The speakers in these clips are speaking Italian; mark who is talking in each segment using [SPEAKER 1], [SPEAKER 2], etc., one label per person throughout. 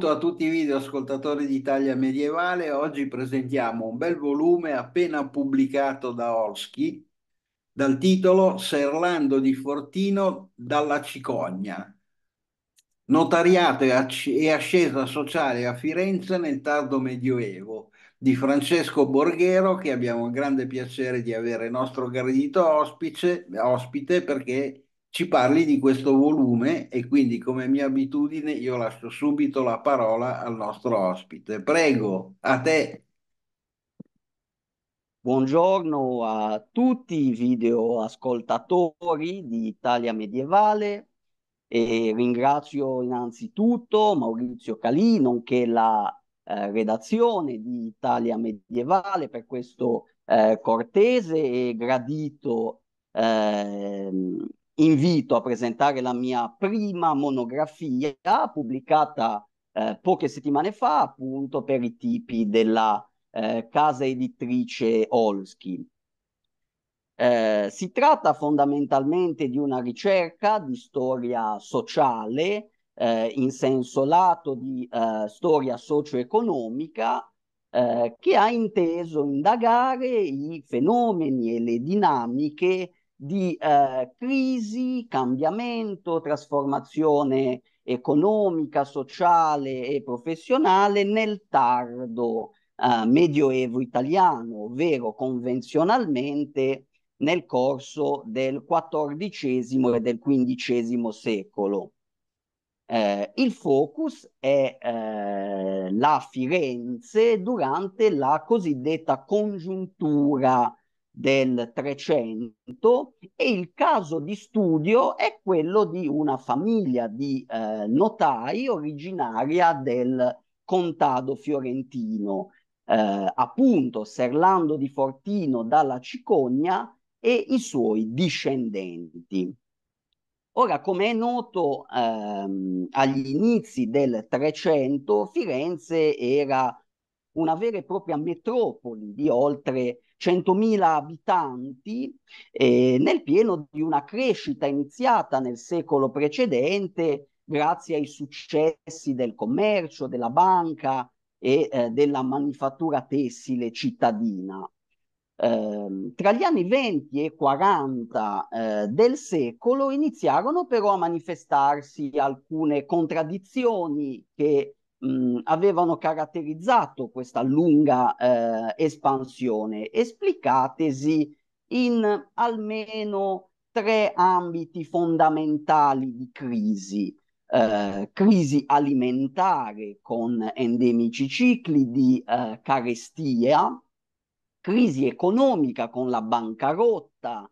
[SPEAKER 1] saluto a tutti i video ascoltatori di Italia Medievale. Oggi presentiamo un bel volume appena pubblicato da Olski dal titolo Serlando di Fortino dalla Cicogna. Notariato e ascesa sociale a Firenze nel tardo Medioevo di Francesco Borghero che abbiamo il grande piacere di avere nostro gradito ospice, ospite perché ci parli di questo volume e quindi come mia abitudine io lascio subito la parola al nostro ospite. Prego, a te.
[SPEAKER 2] Buongiorno a tutti i video di Italia Medievale e ringrazio innanzitutto Maurizio Calì, nonché la eh, redazione di Italia Medievale per questo eh, cortese e gradito eh, invito a presentare la mia prima monografia pubblicata eh, poche settimane fa appunto per i tipi della eh, casa editrice Olski. Eh, si tratta fondamentalmente di una ricerca di storia sociale eh, in senso lato di eh, storia socio-economica eh, che ha inteso indagare i fenomeni e le dinamiche di eh, crisi, cambiamento, trasformazione economica, sociale e professionale nel tardo eh, medioevo italiano, ovvero convenzionalmente nel corso del XIV e del XV secolo. Eh, il focus è eh, la Firenze durante la cosiddetta congiuntura del 300 e il caso di studio è quello di una famiglia di eh, notai originaria del contado fiorentino, eh, appunto Serlando di Fortino dalla Cicogna e i suoi discendenti. Ora, come è noto, ehm, agli inizi del 300 Firenze era una vera e propria metropoli di oltre 100.000 abitanti, eh, nel pieno di una crescita iniziata nel secolo precedente grazie ai successi del commercio, della banca e eh, della manifattura tessile cittadina. Eh, tra gli anni 20 e 40 eh, del secolo iniziarono però a manifestarsi alcune contraddizioni che mh, avevano caratterizzato questa lunga eh, espansione, esplicatesi in almeno tre ambiti fondamentali di crisi. Eh, crisi alimentare con endemici cicli di eh, carestia, crisi economica con la bancarotta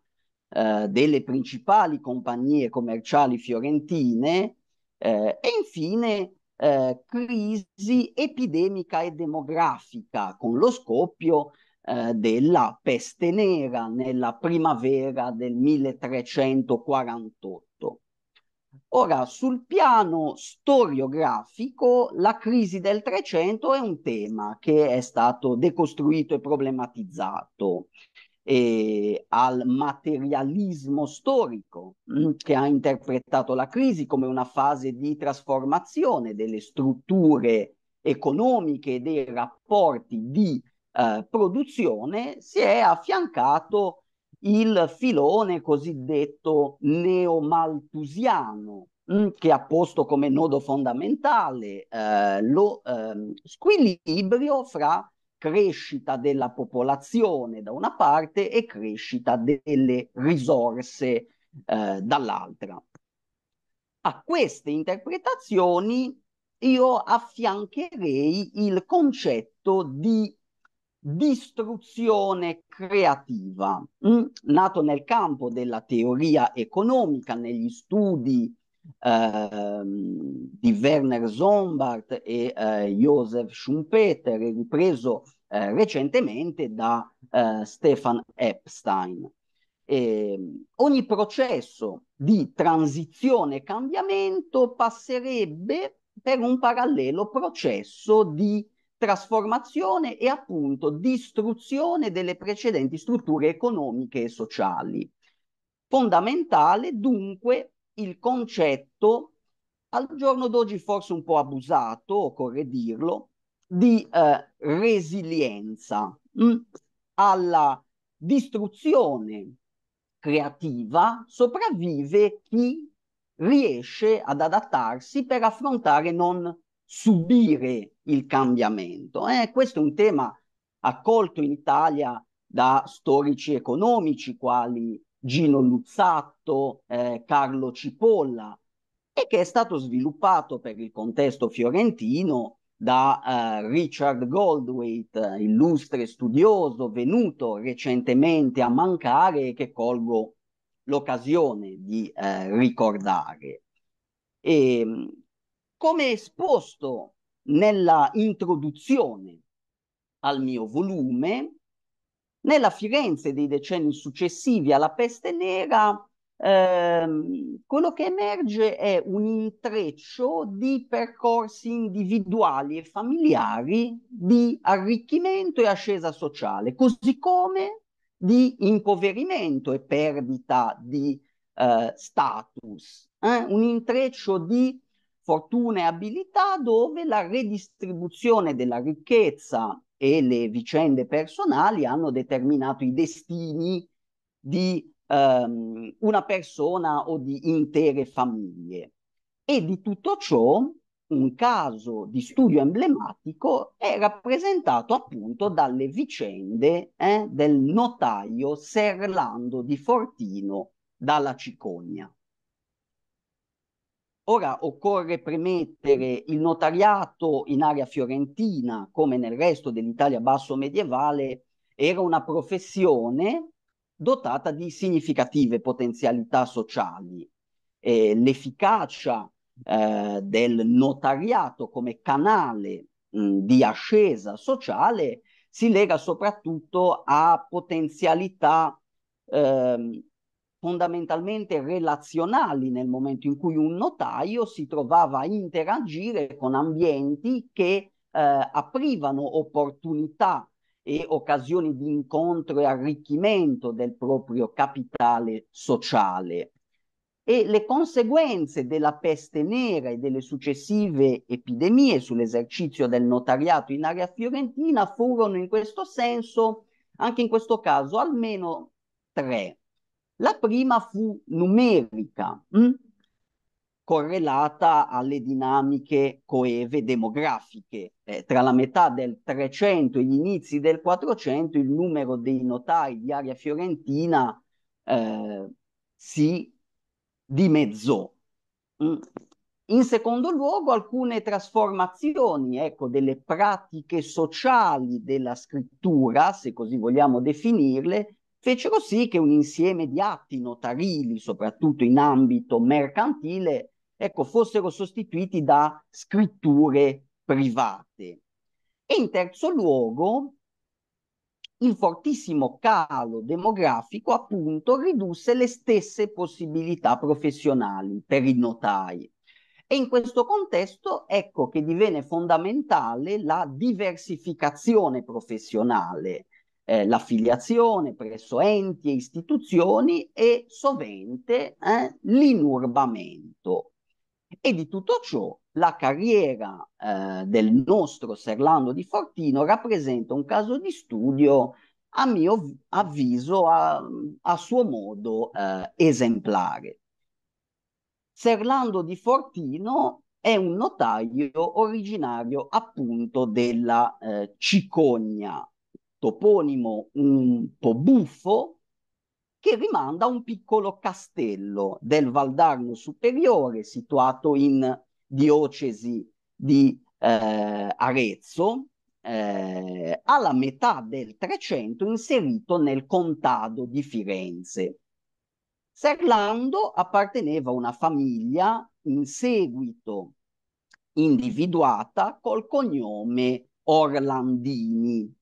[SPEAKER 2] eh, delle principali compagnie commerciali fiorentine eh, e infine eh, crisi epidemica e demografica con lo scoppio eh, della peste nera nella primavera del 1348. Ora, sul piano storiografico, la crisi del Trecento è un tema che è stato decostruito e problematizzato eh, al materialismo storico mm, che ha interpretato la crisi come una fase di trasformazione delle strutture economiche e dei rapporti di eh, produzione, si è affiancato il filone cosiddetto neomaltusiano mm, che ha posto come nodo fondamentale eh, lo eh, squilibrio fra crescita della popolazione da una parte e crescita delle risorse eh, dall'altra. A queste interpretazioni io affiancherei il concetto di distruzione creativa, mh? Mm, nato nel campo della teoria economica, negli studi Ehm, di Werner Sombart e eh, Joseph Schumpeter, ripreso eh, recentemente da eh, Stefan Epstein. Eh, ogni processo di transizione e cambiamento passerebbe per un parallelo processo di trasformazione e appunto distruzione delle precedenti strutture economiche e sociali. Fondamentale dunque il concetto, al giorno d'oggi forse un po' abusato, occorre dirlo, di eh, resilienza mh, mm, alla distruzione creativa sopravvive chi riesce ad adattarsi per affrontare e non subire il cambiamento. Eh, questo è un tema accolto in Italia da storici economici quali Gino Luzzatto, eh, Carlo Cipolla e che è stato sviluppato per il contesto fiorentino da eh, Richard Goldwaite, eh, illustre studioso venuto recentemente a mancare e che colgo l'occasione di eh, ricordare. E, ehm, come esposto nella introduzione al mio volume, nella Firenze dei decenni successivi alla peste nera, ehm, quello che emerge è un intreccio di percorsi individuali e familiari di arricchimento e ascesa sociale, così come di impoverimento e perdita di eh, status, eh? un intreccio di fortuna e abilità dove la redistribuzione della ricchezza e le vicende personali hanno determinato i destini di ehm, una persona o di intere famiglie. E di tutto ciò un caso di studio emblematico è rappresentato appunto dalle vicende eh, del notaio Serlando di Fortino dalla Cicogna. Ora occorre premettere il notariato in area fiorentina, come nel resto dell'Italia basso medievale, era una professione dotata di significative potenzialità sociali. Eh, l'efficacia eh, del notariato come canale mh, di ascesa sociale si lega soprattutto a potenzialità eh, fondamentalmente relazionali nel momento in cui un notaio si trovava a interagire con ambienti che eh, aprivano opportunità e occasioni di incontro e arricchimento del proprio capitale sociale. E le conseguenze della peste nera e delle successive epidemie sull'esercizio del notariato in area fiorentina furono in questo senso, anche in questo caso, almeno tre. La prima fu numerica, mh? Hm? correlata alle dinamiche coeve demografiche. Eh, tra la metà del 300 e gli inizi del 400 il numero dei notai di area fiorentina eh, si dimezzò. Mm. In secondo luogo, alcune trasformazioni ecco, delle pratiche sociali della scrittura, se così vogliamo definirle, fecero sì che un insieme di atti notarili, soprattutto in ambito mercantile, ecco, fossero sostituiti da scritture private. E in terzo luogo, il fortissimo calo demografico appunto ridusse le stesse possibilità professionali per i notai. E in questo contesto ecco che divenne fondamentale la diversificazione professionale, eh, l'affiliazione presso enti e istituzioni e sovente eh, l'inurbamento. E di tutto ciò la carriera eh, del nostro Serlando di Fortino rappresenta un caso di studio, a mio avviso, a, a suo modo eh, esemplare. Serlando di Fortino è un notaio originario appunto della eh, Cicogna, toponimo un po' buffo che rimanda a un piccolo castello del Valdarno superiore situato in diocesi di eh, Arezzo, eh, alla metà del Trecento inserito nel contado di Firenze. Serlando apparteneva a una famiglia in seguito individuata col cognome Orlandini,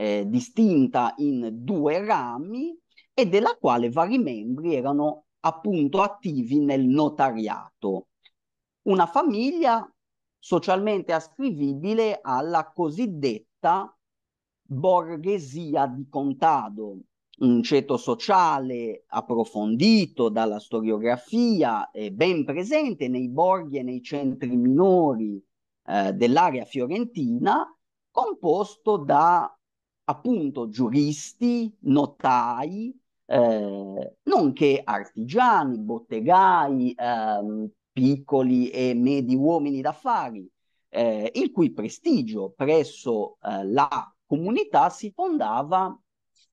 [SPEAKER 2] eh, distinta in due rami e della quale vari membri erano appunto attivi nel notariato. Una famiglia socialmente ascrivibile alla cosiddetta borghesia di contado, un ceto sociale approfondito dalla storiografia e ben presente nei borghi e nei centri minori eh, dell'area fiorentina, composto da appunto giuristi, notai, eh, nonché artigiani, bottegai, ehm, piccoli e medi uomini d'affari, eh, il cui prestigio presso eh, la comunità si fondava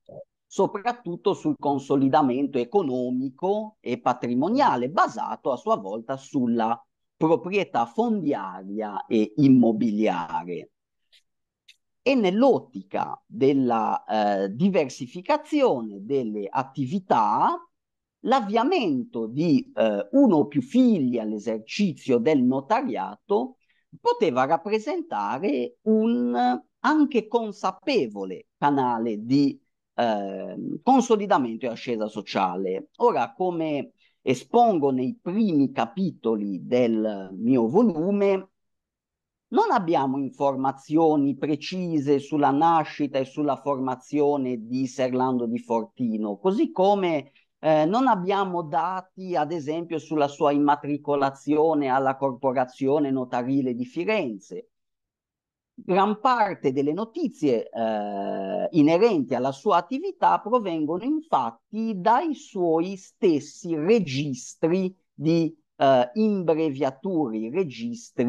[SPEAKER 2] eh, soprattutto sul consolidamento economico e patrimoniale, basato a sua volta sulla proprietà fondiaria e immobiliare e nell'ottica della eh, diversificazione delle attività, l'avviamento di eh, uno o più figli all'esercizio del notariato poteva rappresentare un anche consapevole canale di eh, consolidamento e ascesa sociale. Ora, come espongo nei primi capitoli del mio volume, non abbiamo informazioni precise sulla nascita e sulla formazione di Serlando di Fortino, così come eh, non abbiamo dati, ad esempio, sulla sua immatricolazione alla Corporazione Notarile di Firenze. Gran parte delle notizie eh, inerenti alla sua attività provengono infatti dai suoi stessi registri di eh, imbreviaturi, registri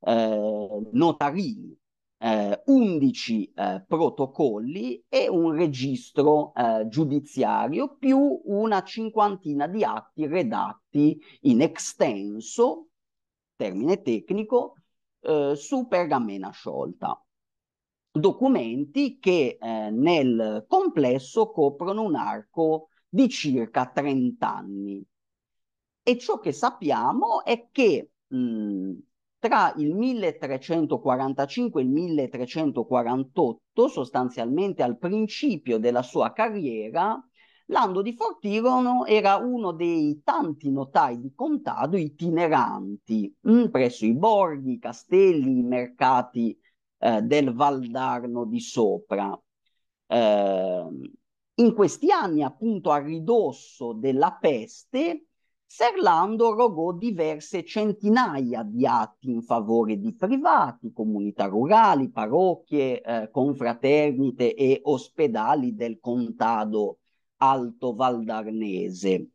[SPEAKER 2] eh, notarili, eh, 11 eh, protocolli e un registro eh, giudiziario più una cinquantina di atti redatti in extenso, termine tecnico, eh, su pergamena sciolta. Documenti che eh, nel complesso coprono un arco di circa 30 anni. E ciò che sappiamo è che mh, tra il 1345 e il 1348, sostanzialmente al principio della sua carriera, Lando di Fortirono era uno dei tanti notai di contado itineranti mh, mm, presso i borghi, i castelli, i mercati eh, del Valdarno di sopra. Eh, in questi anni, appunto, a ridosso della peste, Serlando rogò diverse centinaia di atti in favore di privati, comunità rurali, parrocchie, eh, confraternite e ospedali del contado alto valdarnese.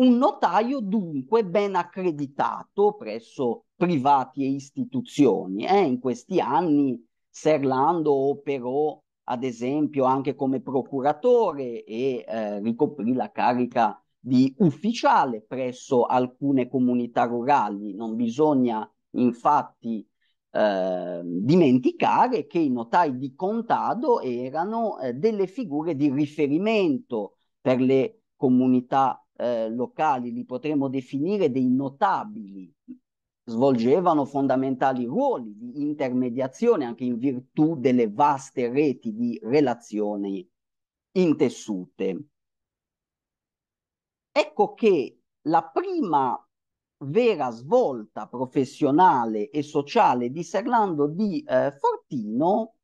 [SPEAKER 2] Un notaio dunque ben accreditato presso privati e istituzioni. Eh, in questi anni Serlando operò ad esempio anche come procuratore e eh, ricoprì la carica di ufficiale presso alcune comunità rurali. Non bisogna infatti eh, dimenticare che i notai di contado erano eh, delle figure di riferimento per le comunità eh, locali, li potremmo definire dei notabili. Svolgevano fondamentali ruoli di intermediazione anche in virtù delle vaste reti di relazioni intessute. Ecco che la prima vera svolta professionale e sociale di Serlando di eh, Fortino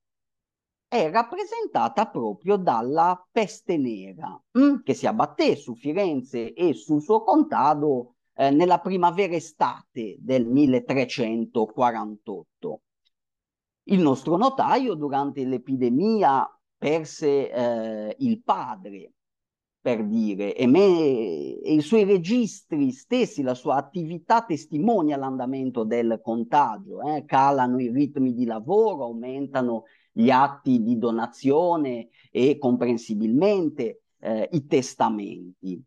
[SPEAKER 2] è rappresentata proprio dalla peste nera mh, hm, che si abbatté su Firenze e sul suo contado eh, nella primavera-estate del 1348. Il nostro notaio durante l'epidemia perse eh, il padre, per dire, e, me, e i suoi registri stessi, la sua attività testimonia l'andamento del contagio, eh? calano i ritmi di lavoro, aumentano gli atti di donazione e comprensibilmente eh, i testamenti.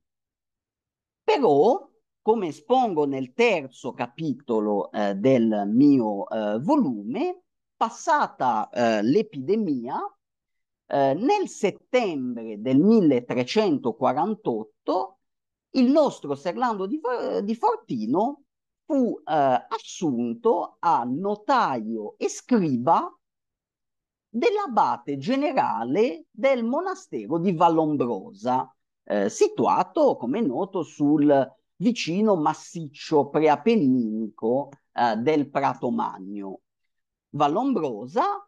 [SPEAKER 2] Però, come espongo nel terzo capitolo eh, del mio eh, volume, passata eh, l'epidemia, eh, nel settembre del 1348 il nostro Serlando di, eh, di Fortino fu eh, assunto a notaio e scriba dell'abate generale del monastero di Vallombrosa, eh, situato, come è noto, sul vicino massiccio preapenninico eh, del Prato Magno. Vallombrosa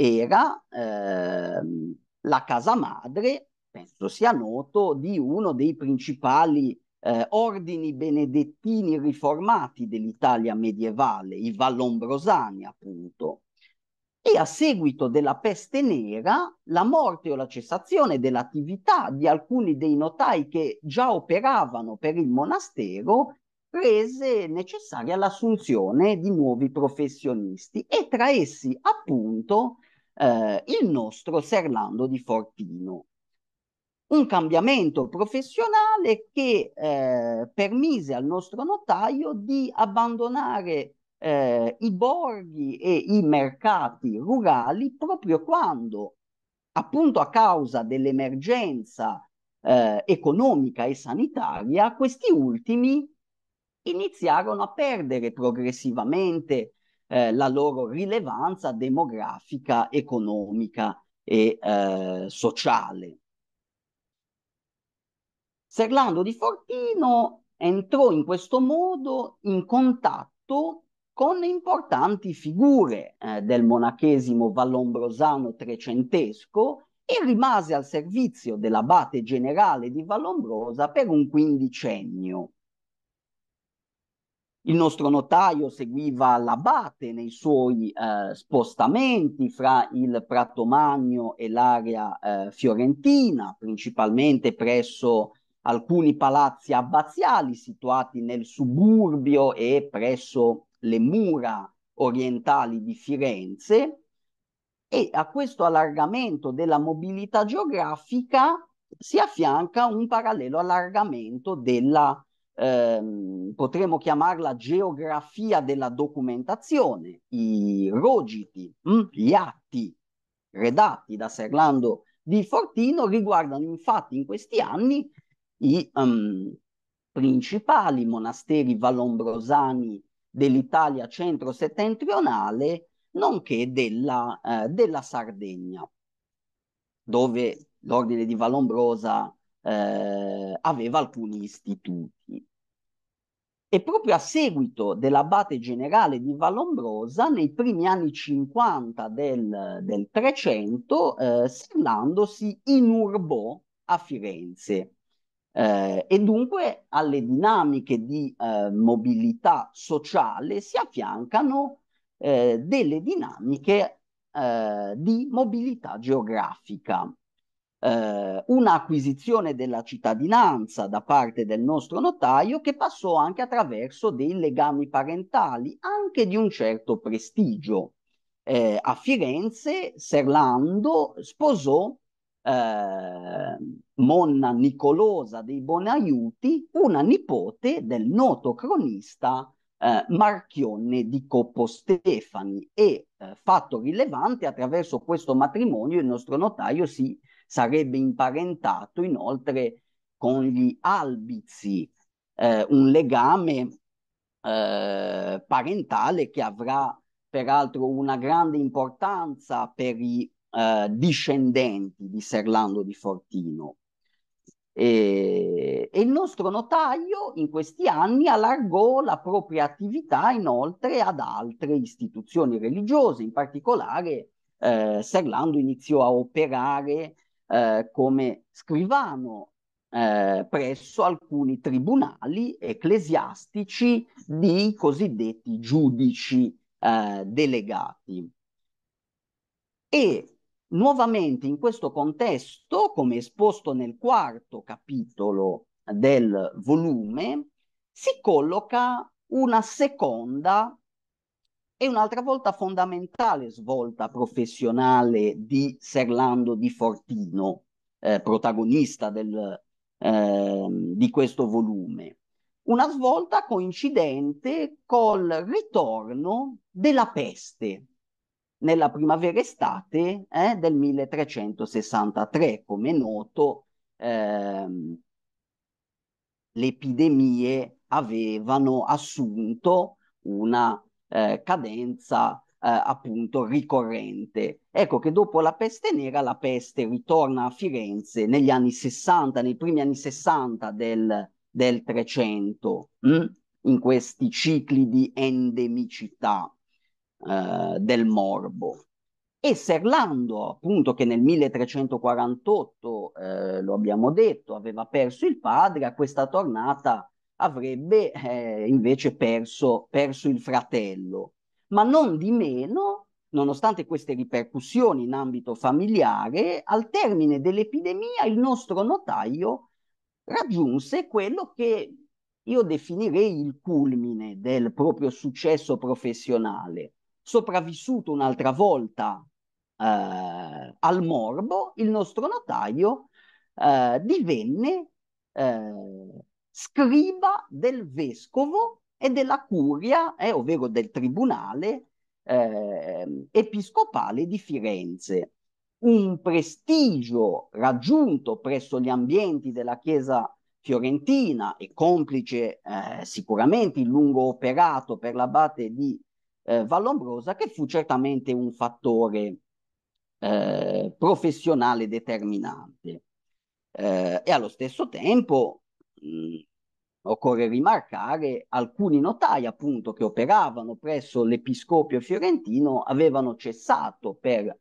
[SPEAKER 2] era ehm, la casa madre, penso sia noto, di uno dei principali eh, ordini benedettini riformati dell'Italia medievale, i Vallombrosani appunto. E a seguito della peste nera, la morte o la cessazione dell'attività di alcuni dei notai che già operavano per il monastero rese necessaria l'assunzione di nuovi professionisti e tra essi appunto eh, il nostro Serlando di Fortino. Un cambiamento professionale che eh, permise al nostro notaio di abbandonare eh, i borghi e i mercati rurali proprio quando, appunto a causa dell'emergenza eh, economica e sanitaria, questi ultimi iniziarono a perdere progressivamente eh, la loro rilevanza demografica, economica e eh, sociale. Serlando di Fortino entrò in questo modo in contatto con importanti figure eh, del monachesimo vallombrosano trecentesco e rimase al servizio dell'abate generale di Vallombrosa per un quindicennio. Il nostro notaio seguiva l'abate nei suoi eh, spostamenti fra il Prato Magno e l'area eh, fiorentina, principalmente presso alcuni palazzi abbaziali situati nel suburbio e presso le mura orientali di Firenze e a questo allargamento della mobilità geografica si affianca un parallelo allargamento della mobilità ehm, potremmo chiamarla geografia della documentazione, i rogiti, hm, gli atti redatti da Serlando di Fortino riguardano infatti in questi anni i um, principali monasteri vallombrosani dell'Italia centro-settentrionale, nonché della, eh, della, Sardegna, dove l'ordine di Vallombrosa eh, aveva alcuni istituti. E proprio a seguito dell'abate generale di Vallombrosa, nei primi anni 50 del, 300, eh, Serlando si inurbò a Firenze eh, e dunque alle dinamiche di eh, mobilità sociale si affiancano eh, delle dinamiche eh, di mobilità geografica eh, un'acquisizione della cittadinanza da parte del nostro notaio che passò anche attraverso dei legami parentali, anche di un certo prestigio. Eh, a Firenze Serlando sposò eh, Monna Nicolosa dei Bonaiuti, una nipote del noto cronista eh, Marchionne di Coppostefani e eh, fatto rilevante attraverso questo matrimonio il nostro notaio si Sarebbe imparentato inoltre con gli albizi, eh, un legame eh, parentale che avrà peraltro una grande importanza per i eh, discendenti di Serlando di Fortino. E, e, il nostro notaio in questi anni allargò la propria attività inoltre ad altre istituzioni religiose, in particolare eh, Serlando iniziò a operare eh, come scrivano eh, presso alcuni tribunali ecclesiastici di cosiddetti giudici eh, delegati. E nuovamente in questo contesto, come esposto nel quarto capitolo del volume, si colloca una seconda e un'altra volta fondamentale svolta professionale di Serlando di Fortino, eh, protagonista del, eh, di questo volume. Una svolta coincidente col ritorno della peste nella primavera-estate eh, del 1363, come noto, ehm, le epidemie avevano assunto una eh, cadenza eh, appunto ricorrente. Ecco che dopo la peste nera la peste ritorna a Firenze negli anni 60, nei primi anni 60 del, del 300, mh? Mm? in questi cicli di endemicità eh, del morbo. E Serlando, appunto, che nel 1348, eh, lo abbiamo detto, aveva perso il padre, a questa tornata avrebbe eh, invece perso, perso il fratello. Ma non di meno Nonostante queste ripercussioni in ambito familiare, al termine dell'epidemia il nostro notaio raggiunse quello che io definirei il culmine del proprio successo professionale. Sopravvissuto un'altra volta eh, al morbo, il nostro notaio eh, divenne eh, scriba del vescovo e della curia, eh, ovvero del tribunale eh, episcopale di Firenze. Un prestigio raggiunto presso gli ambienti della Chiesa fiorentina e complice eh, sicuramente il lungo operato per l'abate di eh, Vallombrosa, che fu certamente un fattore eh, professionale determinante. Eh, e allo stesso tempo mh, Occorre rimarcare alcuni notai appunto che operavano presso l'episcopio fiorentino avevano cessato per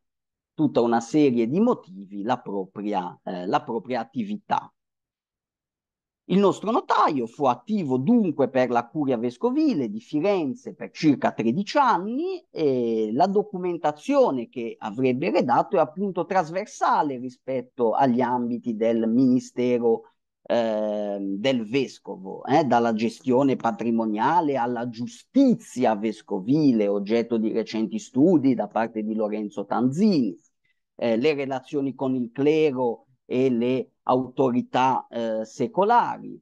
[SPEAKER 2] tutta una serie di motivi la propria, eh, la propria attività. Il nostro notaio fu attivo dunque per la curia vescovile di Firenze per circa 13 anni e la documentazione che avrebbe redatto è appunto trasversale rispetto agli ambiti del ministero Ehm, del vescovo, eh, dalla gestione patrimoniale alla giustizia vescovile, oggetto di recenti studi da parte di Lorenzo Tanzini, eh, le relazioni con il clero e le autorità eh, secolari.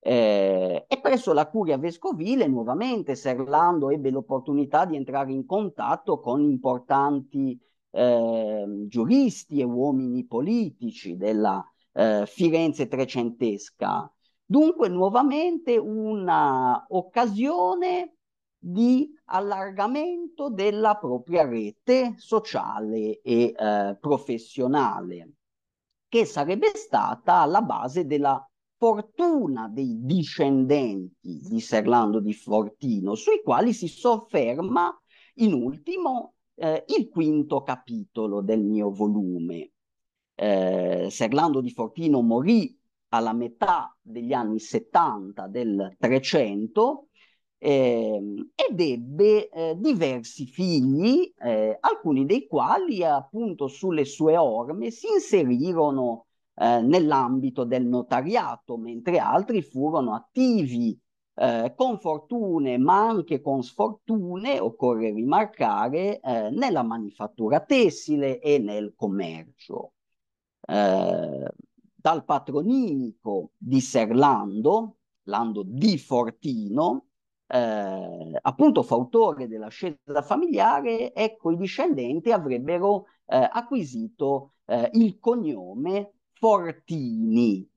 [SPEAKER 2] Eh, e presso la curia vescovile, nuovamente, Serlando ebbe l'opportunità di entrare in contatto con importanti ehm, giuristi e uomini politici della eh, Firenze trecentesca. Dunque, nuovamente un'occasione di allargamento della propria rete sociale e eh, professionale, che sarebbe stata la base della fortuna dei discendenti di Serlando di Fortino, sui quali si sofferma in ultimo eh, il quinto capitolo del mio volume eh, Serlando di Fortino morì alla metà degli anni 70 del 300 eh, ed ebbe eh, diversi figli, eh, alcuni dei quali appunto sulle sue orme si inserirono eh, nell'ambito del notariato, mentre altri furono attivi eh, con fortune ma anche con sfortune, occorre rimarcare, eh, nella manifattura tessile e nel commercio. Eh, dal patronimico di Serlando, Lando di Fortino, eh, appunto fautore scelta familiare, ecco i discendenti avrebbero eh, acquisito eh, il cognome Fortini.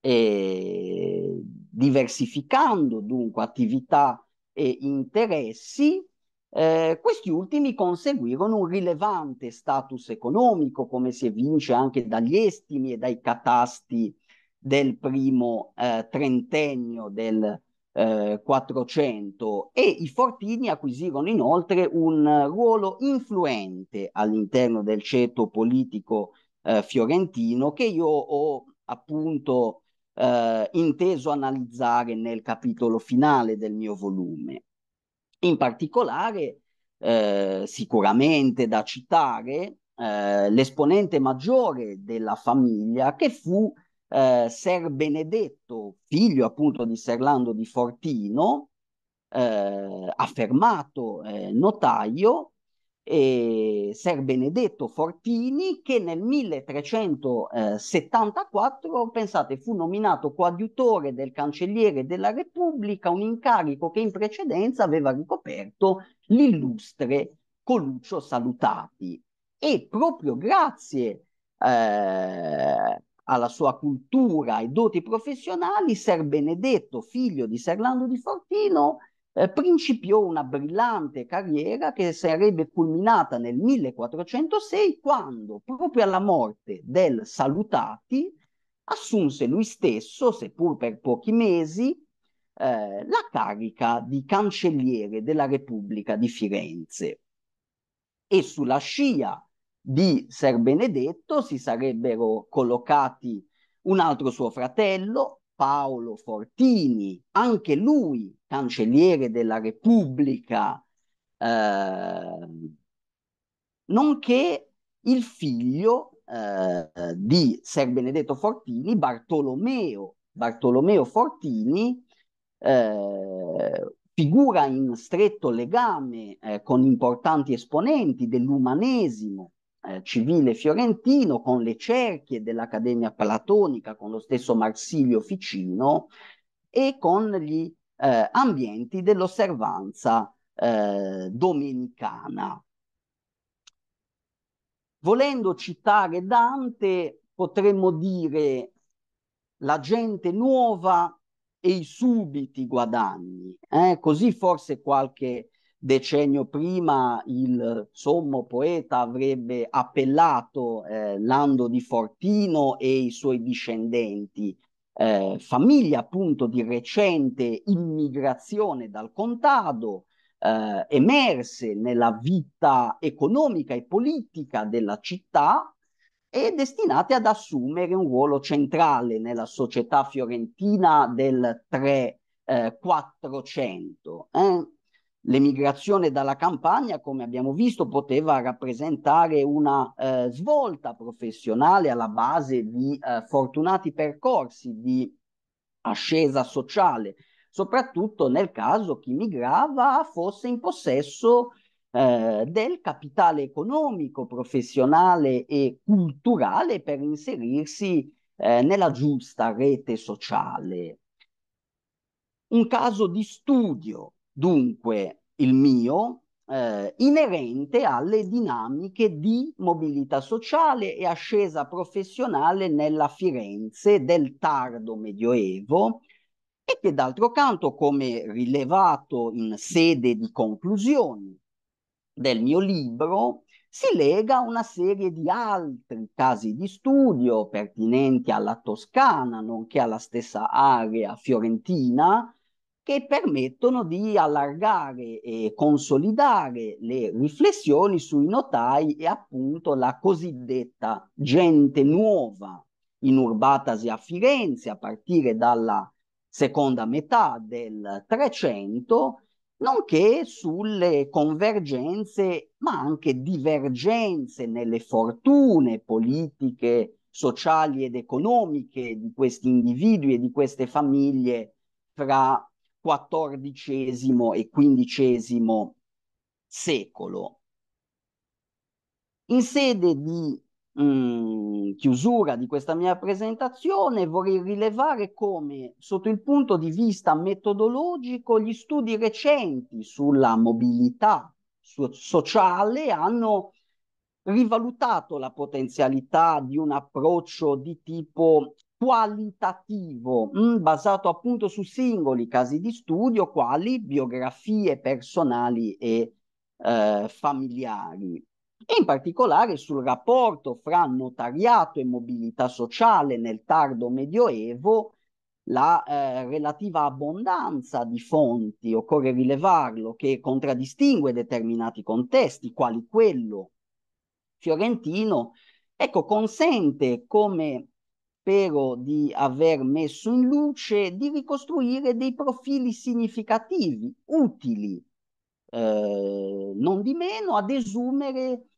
[SPEAKER 2] E, diversificando dunque attività e interessi, eh, questi ultimi conseguirono un rilevante status economico, come si evince anche dagli estimi e dai catasti del primo eh, trentennio del eh, 400 e i Fortini acquisirono inoltre un ruolo influente all'interno del ceto politico eh, fiorentino che io ho appunto eh, inteso analizzare nel capitolo finale del mio volume. In particolare, eh, sicuramente da citare eh, l'esponente maggiore della famiglia che fu eh, Ser Benedetto, figlio appunto di Serlando di Fortino, eh, affermato eh, notaio eh, Ser Benedetto Fortini che nel 1374, eh, pensate, fu nominato coadiutore del cancelliere della Repubblica, un incarico che in precedenza aveva ricoperto l'illustre Coluccio Salutati. E proprio grazie eh, alla sua cultura e doti professionali, Ser Benedetto, figlio di Serlando di Fortino, eh, principiò una brillante carriera che sarebbe culminata nel 1406 quando, proprio alla morte del Salutati, assunse lui stesso, seppur per pochi mesi, eh, la carica di cancelliere della Repubblica di Firenze. E sulla scia di Ser Benedetto si sarebbero collocati un altro suo fratello, Paolo Fortini, anche lui cancelliere della Repubblica, eh, nonché il figlio eh, di Ser Benedetto Fortini, Bartolomeo, Bartolomeo Fortini, eh, figura in stretto legame eh, con importanti esponenti dell'umanesimo eh, civile fiorentino, con le cerchie dell'Accademia Platonica, con lo stesso Marsilio Ficino e con gli eh, ambienti dell'osservanza eh, domenicana. Volendo citare Dante, potremmo dire la gente nuova e i subiti guadagni. Eh? Così forse qualche decennio prima il sommo poeta avrebbe appellato eh, Lando di Fortino e i suoi discendenti, eh, famiglia appunto di recente immigrazione dal contado, eh, emerse nella vita economica e politica della città e destinate ad assumere un ruolo centrale nella società fiorentina del 3-400. Eh? L'emigrazione dalla campagna, come abbiamo visto, poteva rappresentare una eh, svolta professionale alla base di eh, fortunati percorsi di ascesa sociale, soprattutto nel caso chi migrava fosse in possesso eh, del capitale economico, professionale e culturale per inserirsi eh, nella giusta rete sociale. Un caso di studio dunque il mio, eh, inerente alle dinamiche di mobilità sociale e ascesa professionale nella Firenze del tardo Medioevo e che d'altro canto, come rilevato in sede di conclusioni del mio libro, si lega a una serie di altri casi di studio pertinenti alla Toscana, nonché alla stessa area fiorentina, che permettono di allargare e consolidare le riflessioni sui notai e appunto la cosiddetta gente nuova inurbatasi a Firenze a partire dalla seconda metà del Trecento, nonché sulle convergenze ma anche divergenze nelle fortune politiche, sociali ed economiche di questi individui e di queste famiglie fra XIV e XV secolo. In sede di mh, mm, chiusura di questa mia presentazione vorrei rilevare come sotto il punto di vista metodologico gli studi recenti sulla mobilità so- sociale hanno rivalutato la potenzialità di un approccio di tipo qualitativo, mh, mm, basato appunto su singoli casi di studio, quali biografie personali e eh, familiari, e in particolare sul rapporto fra notariato e mobilità sociale nel tardo medioevo, la eh, relativa abbondanza di fonti, occorre rilevarlo, che contraddistingue determinati contesti, quali quello fiorentino, ecco, consente come spero di aver messo in luce, di ricostruire dei profili significativi, utili, eh, non di meno, ad esumere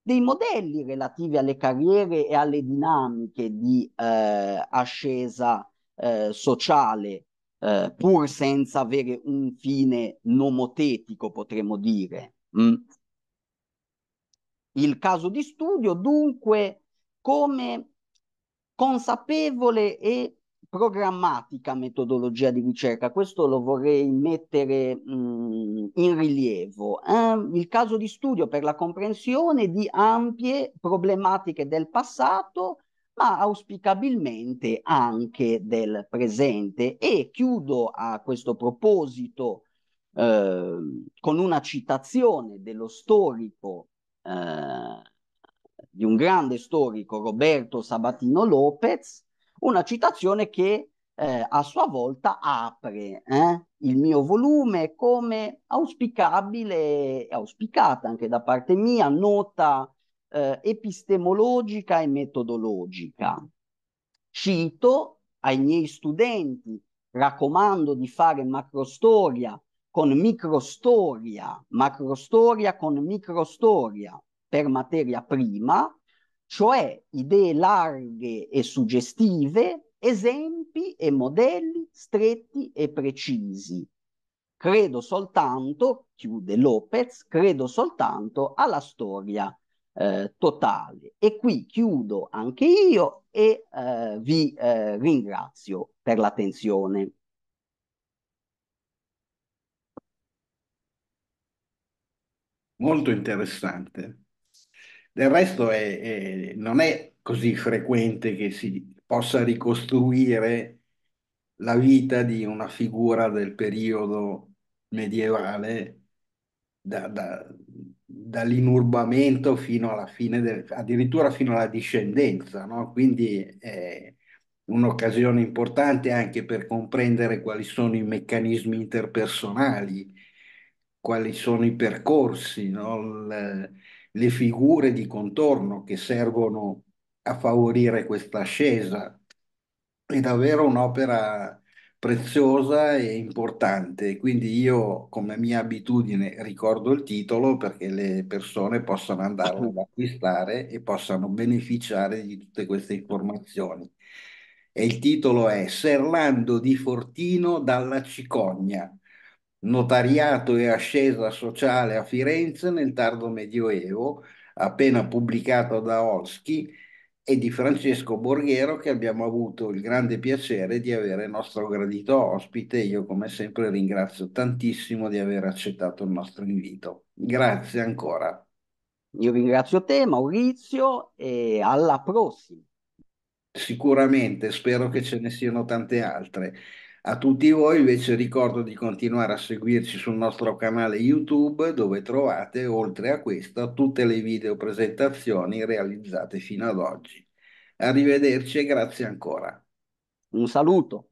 [SPEAKER 2] dei modelli relativi alle carriere e alle dinamiche di eh, ascesa eh, sociale, eh, pur senza avere un fine nomotetico, potremmo dire. Mm. Il caso di studio, dunque, come consapevole e programmatica metodologia di ricerca, questo lo vorrei mettere mh, mm, in rilievo. Eh, il caso di studio per la comprensione di ampie problematiche del passato, ma auspicabilmente anche del presente. E chiudo a questo proposito eh, con una citazione dello storico eh, di un grande storico Roberto Sabatino Lopez, una citazione che eh, a sua volta apre eh, il mio volume come auspicabile, e auspicata anche da parte mia, nota eh, epistemologica e metodologica. Cito ai miei studenti, raccomando di fare macrostoria con microstoria, macrostoria con microstoria, per materia prima, cioè idee larghe e suggestive, esempi e modelli stretti e precisi. Credo soltanto, chiude Lopez, credo soltanto alla storia eh, totale. E qui chiudo anche io e eh, vi eh, ringrazio per l'attenzione.
[SPEAKER 1] Molto interessante. Del resto è, è, non è così frequente che si possa ricostruire la vita di una figura del periodo medievale da, da, dall'inurbamento fino alla fine, del, addirittura fino alla discendenza, no? Quindi è un'occasione importante anche per comprendere quali sono i meccanismi interpersonali, quali sono i percorsi, no? Il, le figure di contorno che servono a favorire questa ascesa. È davvero un'opera preziosa e importante, quindi io come mia abitudine ricordo il titolo perché le persone possano andarlo ad acquistare e possano beneficiare di tutte queste informazioni. E il titolo è Serlando di Fortino dalla Cicogna, Notariato e ascesa sociale a Firenze nel tardo Medioevo, appena pubblicato da Olschi, e di Francesco Borghero che abbiamo avuto il grande piacere di avere nostro gradito ospite. Io come sempre ringrazio tantissimo di aver accettato il nostro invito. Grazie ancora. Io ringrazio te Maurizio e alla prossima. Sicuramente, spero che ce ne siano tante altre. A tutti voi invece ricordo di continuare a seguirci sul nostro canale YouTube dove trovate, oltre a questo tutte le video presentazioni realizzate fino ad oggi. Arrivederci e grazie ancora. Un saluto.